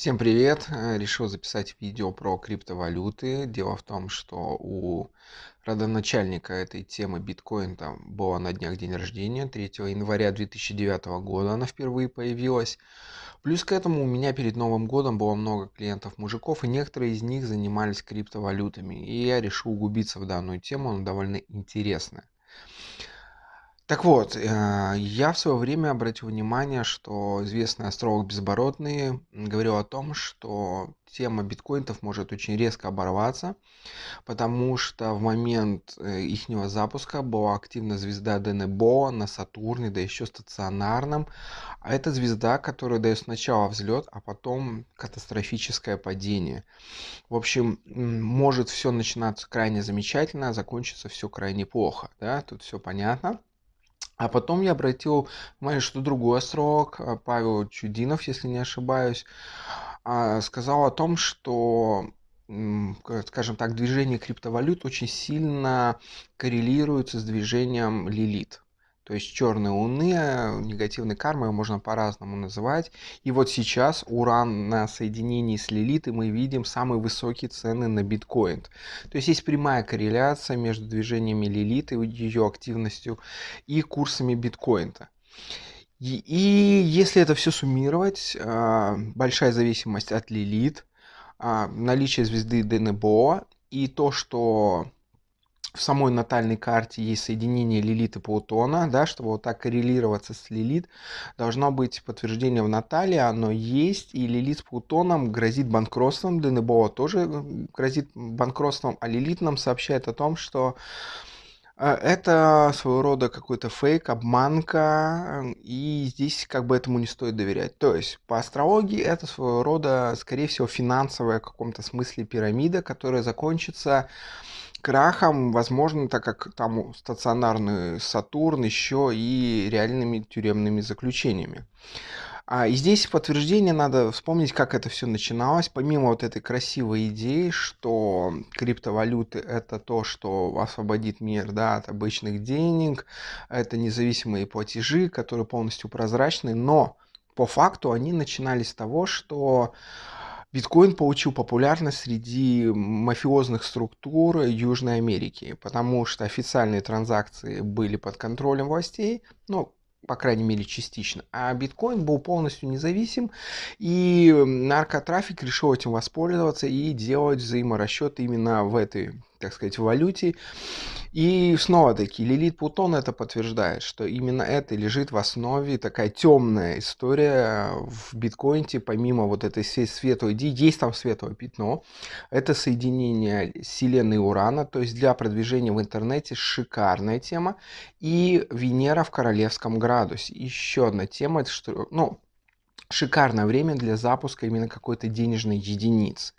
Всем привет! Э, решил записать видео про криптовалюты. Дело в том, что у родоначальника этой темы биткоин там было на днях день рождения. 3 января 2009 года она впервые появилась. Плюс к этому у меня перед Новым годом было много клиентов-мужиков, и некоторые из них занимались криптовалютами. И я решил углубиться в данную тему, она довольно интересная. Так вот, э, я в свое время обратил внимание, что известный астролог Безбородный говорил о том, что тема биткоинов может очень резко оборваться, потому что в момент э, их запуска была активна звезда Денебоа на Сатурне, да еще стационарном. А это звезда, которая дает сначала взлет, а потом катастрофическое падение. В общем, может все начинаться крайне замечательно, а закончится все крайне плохо. Да? Тут все понятно. А потом я обратил внимание, что другой астролог, а, Павел Чудинов, если не ошибаюсь, а, сказал о том, что скажем так, движение криптовалют очень сильно коррелируется с движением лилит. То есть черные луны, э, негативной кармой можно по-разному называть. И вот сейчас уран на соединении с лилитой мы видим самые высокие цены на биткоин. То есть есть прямая корреляция между движениями и ее активностью и курсами биткоина. И, и если это все суммировать, э, большая зависимость от лилит, э, наличие звезды Денебоа и то, что в самой натальной карте есть соединение Лилит и Плутона, да, чтобы вот так коррелироваться с Лилит, должно быть подтверждение в натале, оно есть, и Лилит с Плутоном грозит банкротством, для Небола тоже грозит банкротством, а Лилит нам сообщает о том, что а, это своего рода какой-то фейк, обманка, эм, и здесь как бы этому не стоит доверять. То есть по астрологии это своего рода, скорее всего, финансовая в каком-то смысле пирамида, которая закончится крахом, возможно, так как там стационарный Сатурн еще и реальными тюремными заключениями. А, и здесь подтверждение надо вспомнить, как это все начиналось. Помимо вот этой красивой идеи, что криптовалюты это то, что освободит мир да, от обычных денег, это независимые платежи, которые полностью прозрачны, но по факту они начинались с того, что биткоин получил популярность среди мафиозных структур Южной Америки, потому что официальные транзакции были под контролем властей, но по крайней мере, частично. А биткоин был полностью независим, и наркотрафик решил этим воспользоваться и делать взаиморасчеты именно в этой так сказать, в валюте. И снова-таки Лилит Плутон это подтверждает, что именно это лежит в основе такая темная история э, в биткоинте, помимо вот этой всей светлой идеи, есть там светлое пятно, это соединение Вселенной и Урана, то есть для продвижения в интернете шикарная тема, и Венера в королевском градусе, еще одна тема, это что, ну, шикарное время для запуска именно какой-то денежной единицы.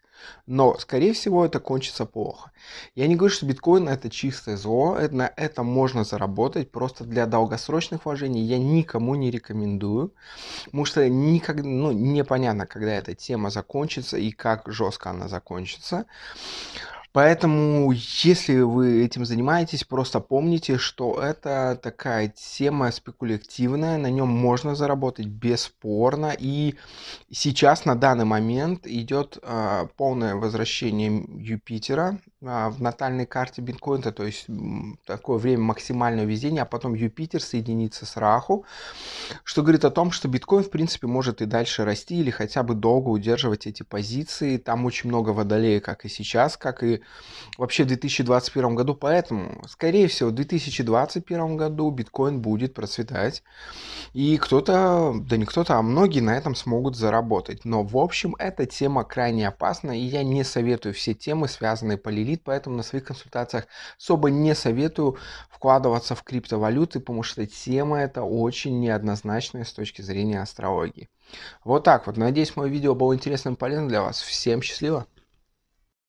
Но, скорее всего, это кончится плохо. Я не говорю, что биткоин это чистое зло, на это можно заработать, просто для долгосрочных вложений я никому не рекомендую, потому что никогда, ну, непонятно, когда эта тема закончится и как жестко она закончится. Поэтому, если вы этим занимаетесь, просто помните, что это такая тема спекулятивная, на нем можно заработать бесспорно. И сейчас, на данный момент, идет э, а, полное возвращение Юпитера э, в натальной карте биткоина, то есть такое время максимального везения, а потом Юпитер соединится с Раху, что говорит о том, что биткоин, в принципе, может и дальше расти или хотя бы долго удерживать эти позиции. Там очень много водолея, как и сейчас, как и вообще в 2021 году. Поэтому, скорее всего, в 2021 году биткоин будет процветать. И кто-то, да не кто-то, а многие на этом смогут заработать. Но, в общем, эта тема крайне опасна. И я не советую все темы, связанные по лилит. Поэтому на своих консультациях особо не советую вкладываться в криптовалюты, потому что тема эта очень неоднозначная с точки зрения астрологии. Вот так вот. Надеюсь, мое видео было интересным и полезным для вас. Всем счастливо!